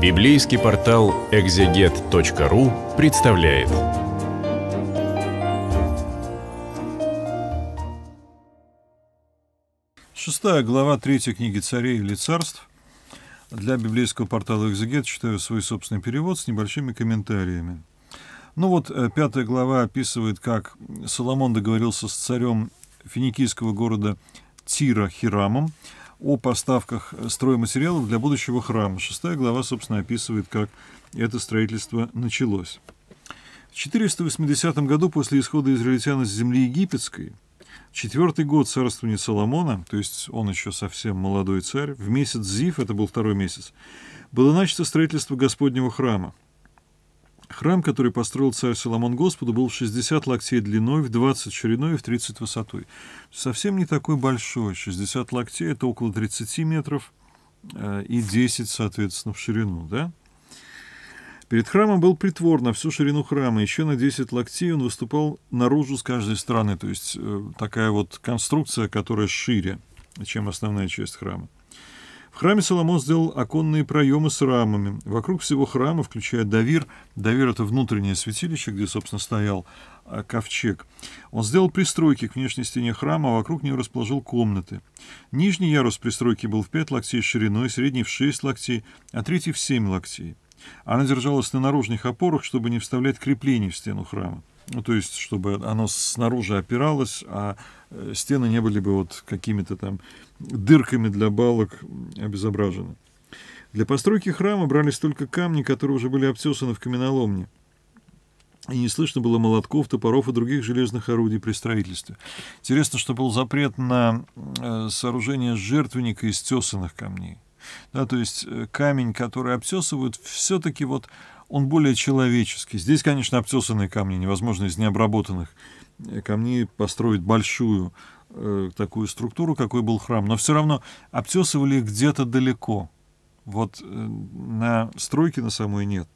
Библейский портал экзегет.ру представляет. Шестая глава третьей книги царей или царств. Для библейского портала «Экзегет» читаю свой собственный перевод с небольшими комментариями. Ну вот, э, пятая глава описывает, как Соломон договорился с царем финикийского города Тира Хирамом, о поставках стройматериалов для будущего храма. Шестая глава, собственно, описывает, как это строительство началось. В 480 году после исхода израильтян из земли египетской, четвертый год царствования Соломона, то есть он еще совсем молодой царь, в месяц Зив, это был второй месяц, было начато строительство Господнего храма. Храм, который построил царь Соломон Господу, был в 60 локтей длиной, в 20 шириной и в 30 высотой. Совсем не такой большой. 60 локтей — это около 30 метров э, и 10, соответственно, в ширину. Да? Перед храмом был притвор на всю ширину храма. Еще на 10 локтей он выступал наружу с каждой стороны. То есть э, такая вот конструкция, которая шире, чем основная часть храма. В храме Соломон сделал оконные проемы с рамами. Вокруг всего храма, включая Давир, Давир – это внутреннее святилище, где, собственно, стоял а, ковчег. Он сделал пристройки к внешней стене храма, а вокруг него расположил комнаты. Нижний ярус пристройки был в 5 локтей шириной, средний в 6 локтей, а третий в 7 локтей. Она держалась на наружных опорах, чтобы не вставлять креплений в стену храма. Ну, то есть, чтобы оно снаружи опиралось, а э, стены не были бы вот какими-то там дырками для балок обезображены. Для постройки храма брались только камни, которые уже были обтесаны в каменоломне. И не слышно было молотков, топоров и других железных орудий при строительстве. Интересно, что был запрет на э, сооружение жертвенника из тесанных камней. Да, то есть э, камень, который обтесывают, все-таки вот он более человеческий. Здесь, конечно, обтесанные камни, невозможно из необработанных э, камней построить большую э, такую структуру, какой был храм, но все равно обтесывали их где-то далеко. Вот э, на стройке на самой нет.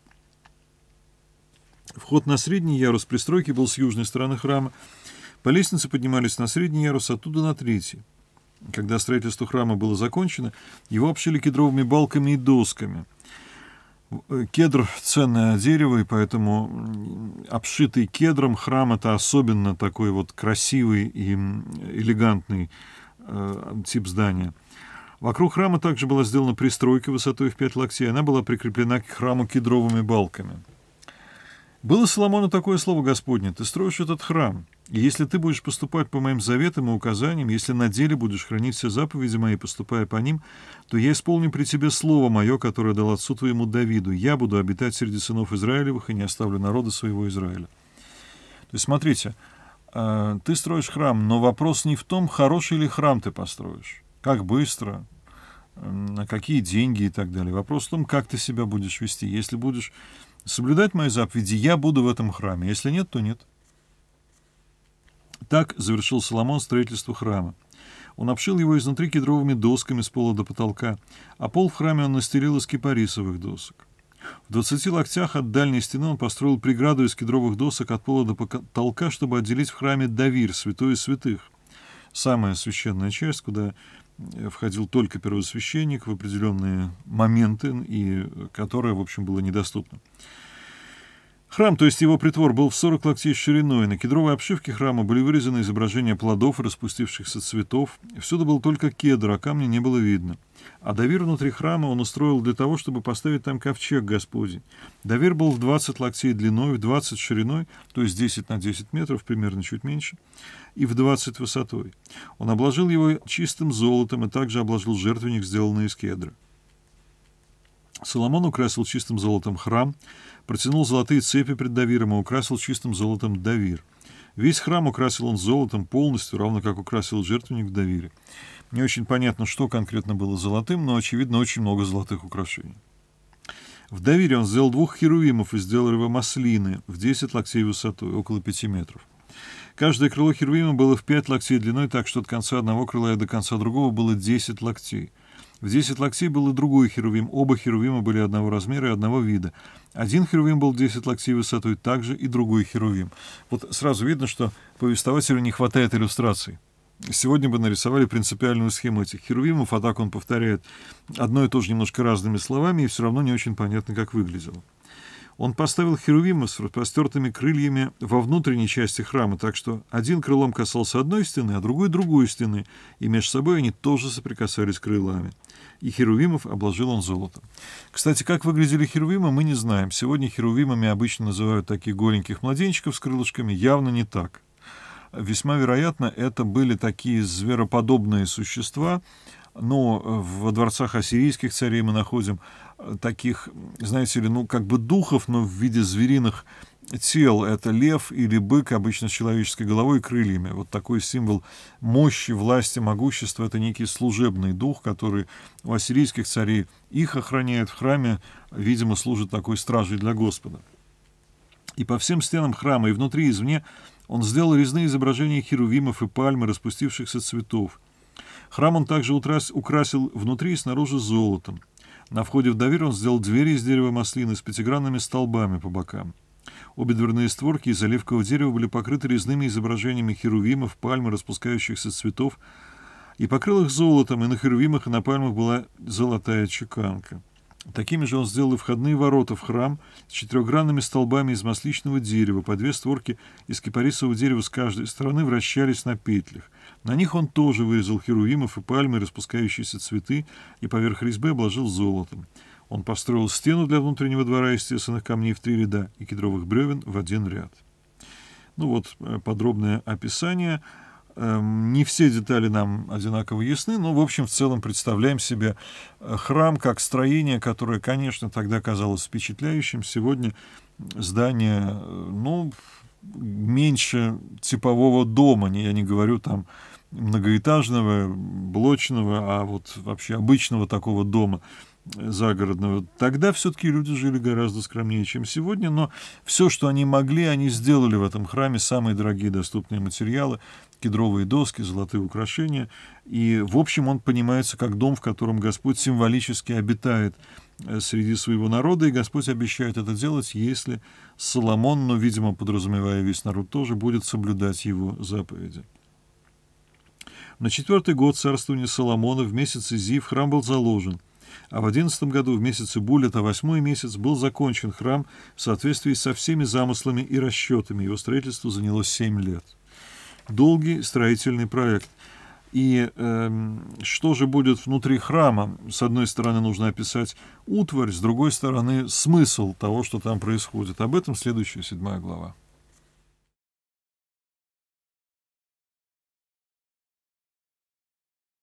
Вход на средний ярус при стройке был с южной стороны храма. По лестнице поднимались на средний ярус, оттуда на третий. Когда строительство храма было закончено, его обшили кедровыми балками и досками – Кедр – ценное дерево, и поэтому обшитый кедром храм – это особенно такой вот красивый и элегантный э, тип здания. Вокруг храма также была сделана пристройка высотой в 5 локтей. Она была прикреплена к храму кедровыми балками. Было Соломону такое слово Господне, ты строишь этот храм, если ты будешь поступать по моим заветам и указаниям, если на деле будешь хранить все заповеди мои, поступая по ним, то я исполню при тебе слово мое, которое дал отцу твоему Давиду. Я буду обитать среди сынов Израилевых и не оставлю народа своего Израиля». То есть смотрите, э, ты строишь храм, но вопрос не в том, хороший ли храм ты построишь, как быстро, на какие деньги и так далее. Вопрос в том, как ты себя будешь вести. Если будешь соблюдать мои заповеди, я буду в этом храме. Если нет, то нет. Так завершил Соломон строительство храма. Он обшил его изнутри кедровыми досками с пола до потолка, а пол в храме он настелил из кипарисовых досок. В 20 локтях от дальней стены он построил преграду из кедровых досок от пола до потолка, чтобы отделить в храме Давир, святой из святых. Самая священная часть, куда э, входил только первосвященник в определенные моменты, и которая, в общем, была недоступна. Храм, то есть его притвор, был в 40 локтей шириной. На кедровой обшивке храма были вырезаны изображения плодов и распустившихся цветов. Всюду был только кедр, а камня не было видно. А довер внутри храма он устроил для того, чтобы поставить там ковчег Господень. Довер был в 20 локтей длиной, в 20 шириной, то есть 10 на 10 метров, примерно чуть меньше, и в 20 высотой. Он обложил его чистым золотом и также обложил жертвенник, сделанный из кедра. Соломон украсил чистым золотом храм, протянул золотые цепи пред Давиром и украсил чистым золотом Давир. Весь храм украсил он золотом полностью, равно как украсил жертвенник в Давире. Не очень понятно, что конкретно было золотым, но, очевидно, очень много золотых украшений. В Давире он сделал двух херувимов и сделал его маслины в 10 локтей высотой, около 5 метров. Каждое крыло херувима было в 5 локтей длиной, так что от конца одного крыла и до конца другого было 10 локтей – в от локтей был и другой херувим. Оба херувима были одного размера и одного вида. Один херувим был 10 локтей высотой, также и другой херувим. Вот сразу видно, что повествователю не хватает иллюстраций. Сегодня бы нарисовали принципиальную схему этих херувимов, а так он повторяет одно и то же немножко разными словами, и все равно не очень понятно, как выглядело. Он поставил херувима с распростертыми крыльями во внутренней части храма, так что один крылом касался одной стены, а другой — другой стены, и между собой они тоже соприкасались крылами. И херувимов обложил он золотом. Кстати, как выглядели херувимы, мы не знаем. Сегодня херувимами обычно называют таких голеньких младенчиков с крылышками. Явно не так. Весьма вероятно, это были такие звероподобные существа, но ну, во дворцах ассирийских царей мы находим э, таких, знаете ли, ну, как бы духов, но в виде звериных тел. Это лев или бык, обычно с человеческой головой и крыльями. Вот такой символ мощи, власти, могущества. Это некий служебный дух, который у ассирийских царей их охраняет в храме, видимо, служит такой стражей для Господа. И по всем стенам храма, и внутри, и извне, он сделал резные изображения херувимов и пальмы, распустившихся цветов – Храм он также украсил внутри и снаружи золотом. На входе в доверие он сделал двери из дерева маслины с пятигранными столбами по бокам. Обе дверные створки из оливкового дерева были покрыты резными изображениями херувимов, пальмы, распускающихся цветов, и покрыл их золотом, и на херувимах и на пальмах была золотая чеканка. Такими же он сделал и входные ворота в храм с четырехгранными столбами из масличного дерева. По две створки из кипарисового дерева с каждой стороны вращались на петлях. На них он тоже вырезал херувимов и пальмы, распускающиеся цветы, и поверх резьбы обложил золотом. Он построил стену для внутреннего двора из тесанных камней в три ряда и кедровых бревен в один ряд. Ну вот э, подробное описание – Эм, не все детали нам одинаково ясны, но, в общем, в целом представляем себе э, храм как строение, которое, конечно, тогда казалось впечатляющим. Сегодня здание, э, ну, меньше типового дома, я не говорю там многоэтажного, блочного, а вот вообще обычного такого дома э, загородного. Тогда все-таки люди жили гораздо скромнее, чем сегодня, но все, что они могли, они сделали в этом храме. Самые дорогие доступные материалы, кедровые доски, золотые украшения. И, в общем, он понимается как дом, в котором Господь символически обитает э, среди своего народа, и Господь обещает это делать, если Соломон, но, ну, видимо, подразумевая весь народ тоже, будет соблюдать его заповеди. На четвертый год царствования Соломона в месяце Зив храм был заложен, а в одиннадцатом году в месяце Буль, а восьмой месяц, был закончен храм в соответствии со всеми замыслами и расчетами. Его строительство заняло семь лет долгий строительный проект. И э, что же будет внутри храма? С одной стороны, нужно описать утварь, с другой стороны, смысл того, что там происходит. Об этом следующая седьмая глава.